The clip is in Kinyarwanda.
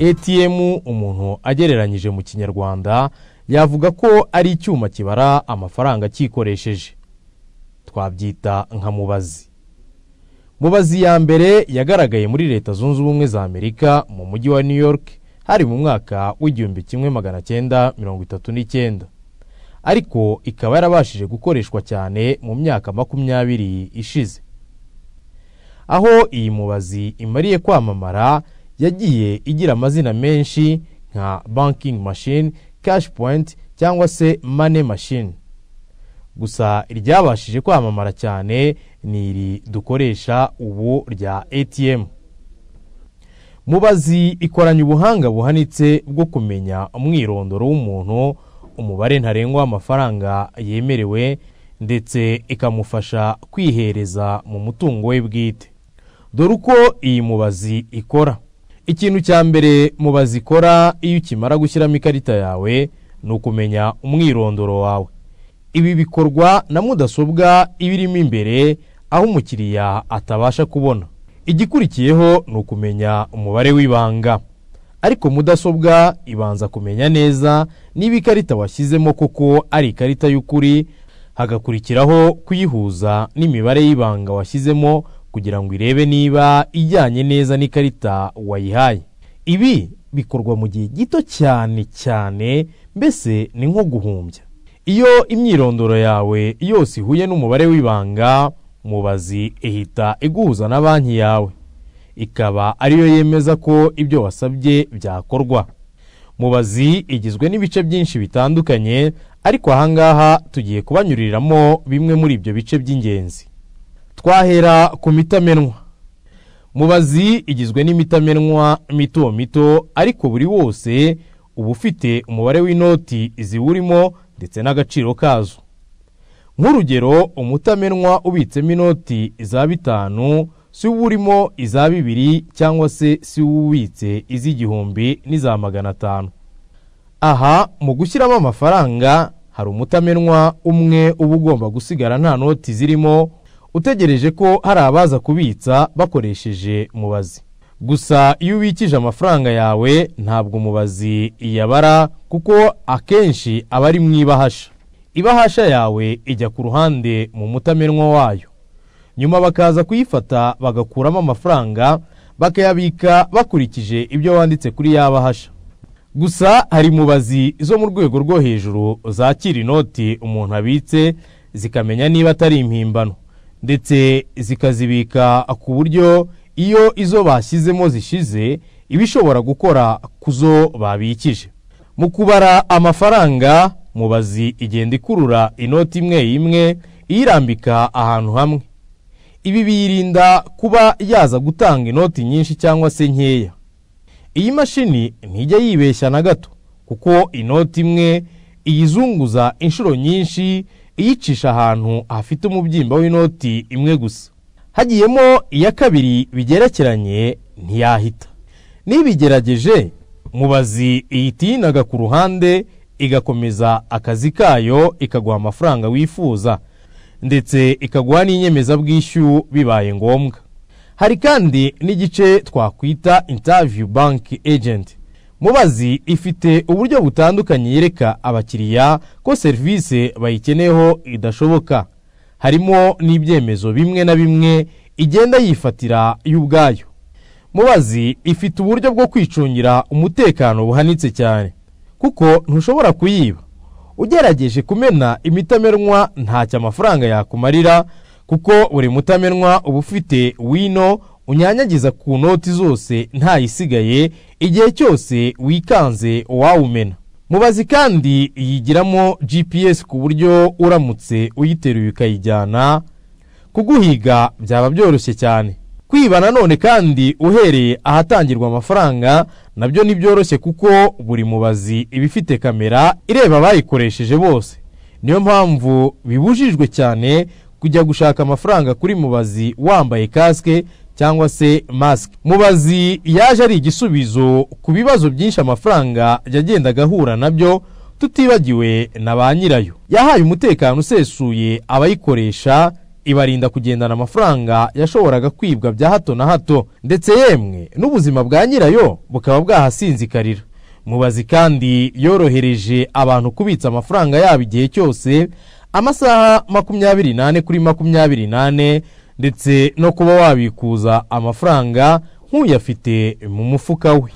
atm umuntu agereranyije mu kinyarwanda yavuga ko ari icyuma kibara amafaranga kikoresheje twabyita nka mubazi mubazi ya mbere yagaragaye muri leta zunze ubumwe za amerika mu mujyi wa new york hari mu mwaka w'igihumbi kimwe magana cyenda mirongo itatu n'icyenda ariko ikaba yarabashije gukoreshwa cyane mu myaka makumyabiri ishize aho iyi mubazi imariye kwamamara yagiye igira amazina menshi nka banking machine cash point cyangwa se money machine gusa iryabashije kwamamara cyane ni iri dukoresha ubu rya atm mubazi ikoranye ubuhanga buhanitse bwo kumenya umwirondoro w'umuntu umubare ntarengwa w'amafaranga yemerewe ndetse ikamufasha kwihereza mu mutungo we bwite dore uko iyi mubazi ikora ikintu cya mbere mu bazikora iyo ukimara gushyiramo ikarita yawe ni ukumenya umwirondoro wawe ibi bikorwa na mudasobwa iba irimo imbere aho umukiriya atabasha kubona igikurikiyeho ni ukumenya umubare w'ibanga ariko mudasobwa ibanza kumenya neza niba ikarita washyizemo kuko ari ikarita y'ukuri hagakurikiraho kuyihuza n'imibare y'ibanga washyizemo kugira ngo irebe niba ijyanye neza n'ikarita wayihaye ibi bikorwa mu gihe gito cyane cyane mbese ni nko guhumbya iyo imyirondoro yawe yose ihuye n'umubare w'ibanga mubazi ihita iguhuza na banki yawe ikaba ariyo yemeza ko ibyo wasabye byakorwa mubazi igizwe n'ibice byinshi bitandukanye ariko ahangaha tugiye kubanyuririramo bimwe muri ibyo bice by'ingenzi twahera ku mitamenwa mubazi igizwe n'imitamenwa mito mito ariko buri wose uba ufite umubare w'inoti ziwurimo ndetse n'agaciro kazo nk'urugero umutamenwa ubitsemo inoti za bitanu si uba urimo iza bibiri cyangwa se si uba ubitse iz'igihumbi n'iza magana atanu aha mu gushyiramo amafaranga hari umutamenwa umwe uba ugomba gusigara nta noti zirimo utegereje ko hari abaza kubitsa bakoresheje mubazi gusa iyo ubikije amafaranga yawe ntabwo umubazi iyabara kuko akenshi aba ari mu ibahasha ibahasha yawe ijya ku ruhande mu mutamenwa wayo nyuma bakaza kuyifata bagakuramo amafaranga bakayabika bakurikije ibyo wanditse kuri ya bahasha gusa hari mubazi zo mu rwego rwo hejuru zakira inoti umuntu abitse zikamenya niba atari impimbano ndetse zikazibika ku buryo iyo izo bashyizemo zishize iba ishobora gukora ku zo babikije mu kubara amafaranga mubazi igenda ikurura inoti imwe imwe iyirambika ahantu hamwe ibi biyirinda kuba yaza gutanga inoti nyinshi cyangwa se nkeya iyi mashini ntijya yibeshya na gato kuko inoti imwe iyizunguza inshuro nyinshi iyicisha ahantu hafite umubyimba w'inoti imwe gusa hagiyemo iya kabiri bigerekeranye ntiyahita n'ibigerageje mubazi ihita yinaga ku ruhande igakomeza akazi kayo ikaguha amafaranga wifuza ndetse ikaguha n'inyemezabwishyu bibaye ngombwa hari kandi n'igice twakwita intaviyu banki ejenti mubazi ifite uburyo butandukanye yereka abakiriya ko serivisi bayikeneyeho idashoboka harimo n'ibyemezo bimwe na bimwe igenda yifatira y'ubwayo mubazi ifite uburyo bwo kwicungira umutekano buhanitse cyane kuko ntushobora kuyiba ugerageje kumena imitamerwa ntacyo amafaranga yakumarira kuko buri mutamenwa uba ufite wino unyanyagiza ku noti zose ntayisigaye igihe cyose wikanze uwawumena mubazi kandi yigiramo gps ku buryo uramutse uyiteruye ukayijyana kuguhiga byaba byoroshye cyane kwiba nanone kandi uhereye ahatangirwa amafaranga nabyo ni kuko buri mubazi iba ifite kamera ireba abayikoresheje bose niyo mpamvu bibujijwe cyane kujya gushaka amafaranga kuri mubazi wambaye kasike cyangwa se masike mubazi yaje ari igisubizo ku bibazo byinshi amafaranga yagendaga ahura nabyo tutibagiwe na ba nyirayo yahaye umutekano usesuye abayikoresha ibarinda kugendana amafaranga yashoboraga kwibwa bya hato na hato ndetse yemwe n'ubuzima bwa nyirayo bukaba bwahasinzikarira mubazi kandi yorohereje abantu kubitsa amafaranga yabo igihe cyose amasaha makumyabiri n'ane kuri makumyabiri n'ane ndetse no kuba wabikuza amafaranga nk'uyafite mu mufuka we